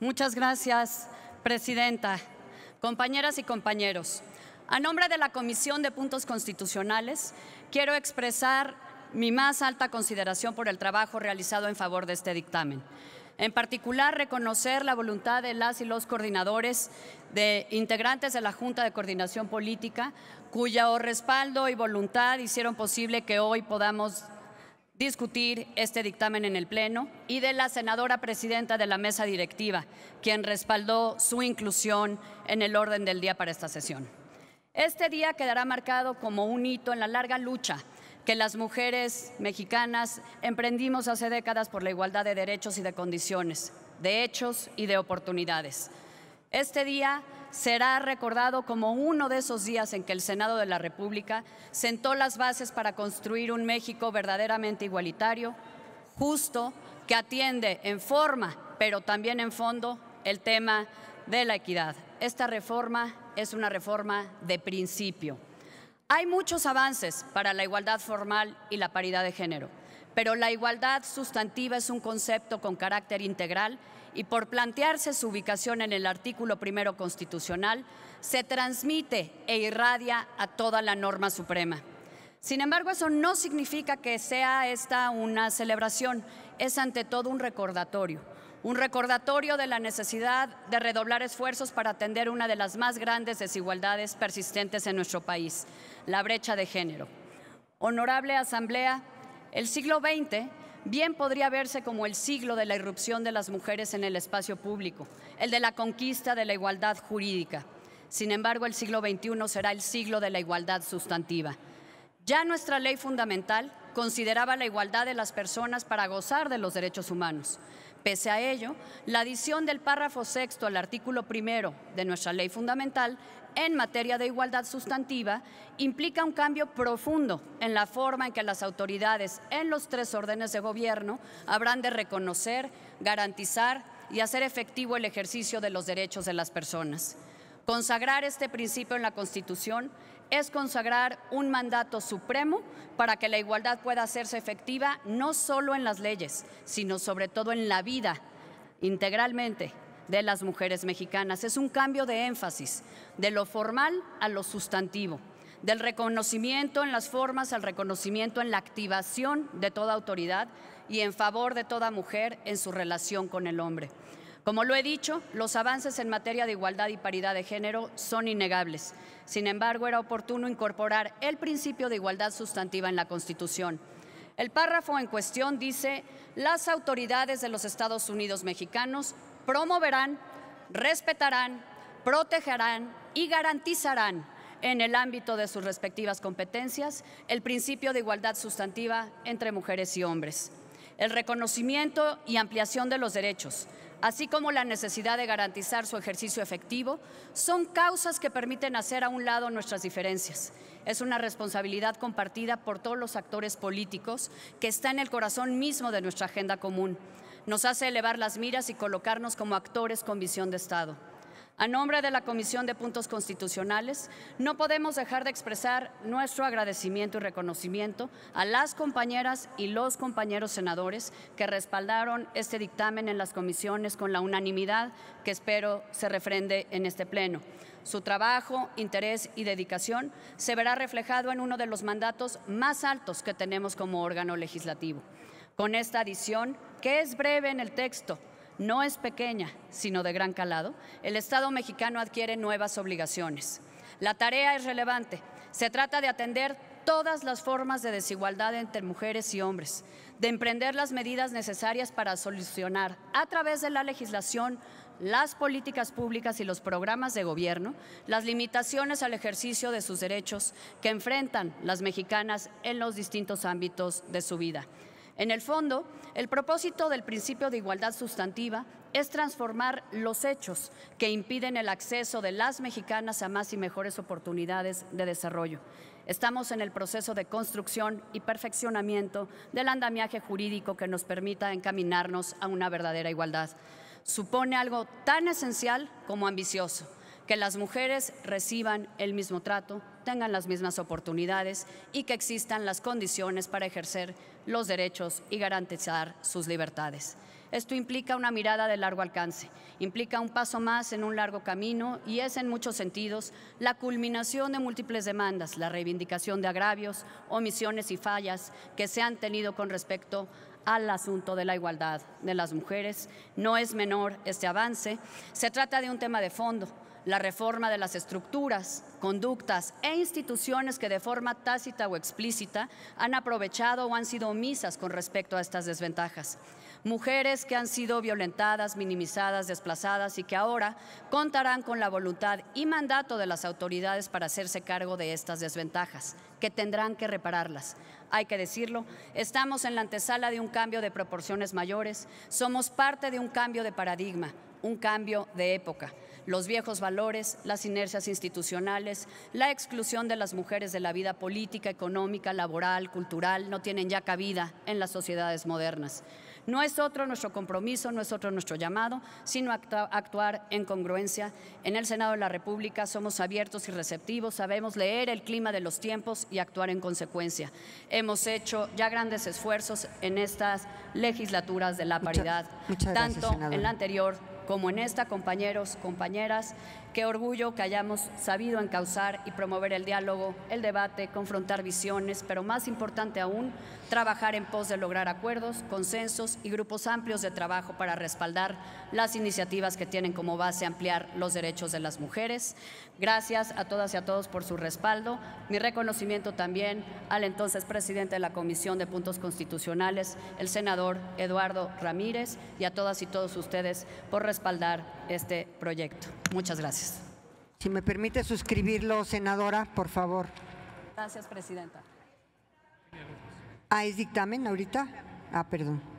Muchas gracias, Presidenta. Compañeras y compañeros, a nombre de la Comisión de Puntos Constitucionales, quiero expresar mi más alta consideración por el trabajo realizado en favor de este dictamen. En particular, reconocer la voluntad de las y los coordinadores de integrantes de la Junta de Coordinación Política, cuyo respaldo y voluntad hicieron posible que hoy podamos discutir este dictamen en el Pleno y de la senadora presidenta de la mesa directiva, quien respaldó su inclusión en el orden del día para esta sesión. Este día quedará marcado como un hito en la larga lucha que las mujeres mexicanas emprendimos hace décadas por la igualdad de derechos y de condiciones, de hechos y de oportunidades. Este día será recordado como uno de esos días en que el Senado de la República sentó las bases para construir un México verdaderamente igualitario, justo, que atiende en forma, pero también en fondo, el tema de la equidad. Esta reforma es una reforma de principio. Hay muchos avances para la igualdad formal y la paridad de género, pero la igualdad sustantiva es un concepto con carácter integral y por plantearse su ubicación en el artículo primero constitucional, se transmite e irradia a toda la norma suprema. Sin embargo, eso no significa que sea esta una celebración, es ante todo un recordatorio, un recordatorio de la necesidad de redoblar esfuerzos para atender una de las más grandes desigualdades persistentes en nuestro país, la brecha de género. Honorable Asamblea, el siglo XX bien podría verse como el siglo de la irrupción de las mujeres en el espacio público, el de la conquista de la igualdad jurídica. Sin embargo, el siglo XXI será el siglo de la igualdad sustantiva. Ya nuestra ley fundamental consideraba la igualdad de las personas para gozar de los derechos humanos. Pese a ello, la adición del párrafo sexto al artículo primero de nuestra ley fundamental en materia de igualdad sustantiva implica un cambio profundo en la forma en que las autoridades en los tres órdenes de gobierno habrán de reconocer, garantizar y hacer efectivo el ejercicio de los derechos de las personas. Consagrar este principio en la Constitución es consagrar un mandato supremo para que la igualdad pueda hacerse efectiva no solo en las leyes, sino sobre todo en la vida, integralmente de las mujeres mexicanas. Es un cambio de énfasis, de lo formal a lo sustantivo, del reconocimiento en las formas al reconocimiento en la activación de toda autoridad y en favor de toda mujer en su relación con el hombre. Como lo he dicho, los avances en materia de igualdad y paridad de género son innegables. Sin embargo, era oportuno incorporar el principio de igualdad sustantiva en la Constitución. El párrafo en cuestión dice, las autoridades de los Estados Unidos mexicanos promoverán, respetarán, protegerán y garantizarán en el ámbito de sus respectivas competencias el principio de igualdad sustantiva entre mujeres y hombres, el reconocimiento y ampliación de los derechos, así como la necesidad de garantizar su ejercicio efectivo, son causas que permiten hacer a un lado nuestras diferencias. Es una responsabilidad compartida por todos los actores políticos que está en el corazón mismo de nuestra agenda común nos hace elevar las miras y colocarnos como actores con visión de Estado. A nombre de la Comisión de Puntos Constitucionales, no podemos dejar de expresar nuestro agradecimiento y reconocimiento a las compañeras y los compañeros senadores que respaldaron este dictamen en las comisiones con la unanimidad que espero se refrende en este Pleno. Su trabajo, interés y dedicación se verá reflejado en uno de los mandatos más altos que tenemos como órgano legislativo. Con esta adición, que es breve en el texto, no es pequeña, sino de gran calado, el Estado mexicano adquiere nuevas obligaciones. La tarea es relevante. Se trata de atender todas las formas de desigualdad entre mujeres y hombres, de emprender las medidas necesarias para solucionar a través de la legislación las políticas públicas y los programas de gobierno, las limitaciones al ejercicio de sus derechos que enfrentan las mexicanas en los distintos ámbitos de su vida. En el fondo, el propósito del principio de igualdad sustantiva es transformar los hechos que impiden el acceso de las mexicanas a más y mejores oportunidades de desarrollo. Estamos en el proceso de construcción y perfeccionamiento del andamiaje jurídico que nos permita encaminarnos a una verdadera igualdad. Supone algo tan esencial como ambicioso que las mujeres reciban el mismo trato, tengan las mismas oportunidades y que existan las condiciones para ejercer los derechos y garantizar sus libertades. Esto implica una mirada de largo alcance, implica un paso más en un largo camino y es en muchos sentidos la culminación de múltiples demandas, la reivindicación de agravios, omisiones y fallas que se han tenido con respecto al asunto de la igualdad de las mujeres. No es menor este avance, se trata de un tema de fondo la reforma de las estructuras, conductas e instituciones que de forma tácita o explícita han aprovechado o han sido omisas con respecto a estas desventajas. Mujeres que han sido violentadas, minimizadas, desplazadas y que ahora contarán con la voluntad y mandato de las autoridades para hacerse cargo de estas desventajas, que tendrán que repararlas. Hay que decirlo, estamos en la antesala de un cambio de proporciones mayores, somos parte de un cambio de paradigma un cambio de época. Los viejos valores, las inercias institucionales, la exclusión de las mujeres de la vida política, económica, laboral, cultural, no tienen ya cabida en las sociedades modernas. No es otro nuestro compromiso, no es otro nuestro llamado, sino actuar en congruencia. En el Senado de la República somos abiertos y receptivos, sabemos leer el clima de los tiempos y actuar en consecuencia. Hemos hecho ya grandes esfuerzos en estas legislaturas de la paridad, tanto en la anterior como en esta, compañeros, compañeras, Qué orgullo que hayamos sabido encauzar y promover el diálogo, el debate, confrontar visiones, pero más importante aún, trabajar en pos de lograr acuerdos, consensos y grupos amplios de trabajo para respaldar las iniciativas que tienen como base ampliar los derechos de las mujeres. Gracias a todas y a todos por su respaldo. Mi reconocimiento también al entonces presidente de la Comisión de Puntos Constitucionales, el senador Eduardo Ramírez, y a todas y todos ustedes por respaldar este proyecto. Muchas gracias. Si me permite suscribirlo, senadora, por favor. Gracias, presidenta. Ah, es dictamen ahorita. Ah, perdón.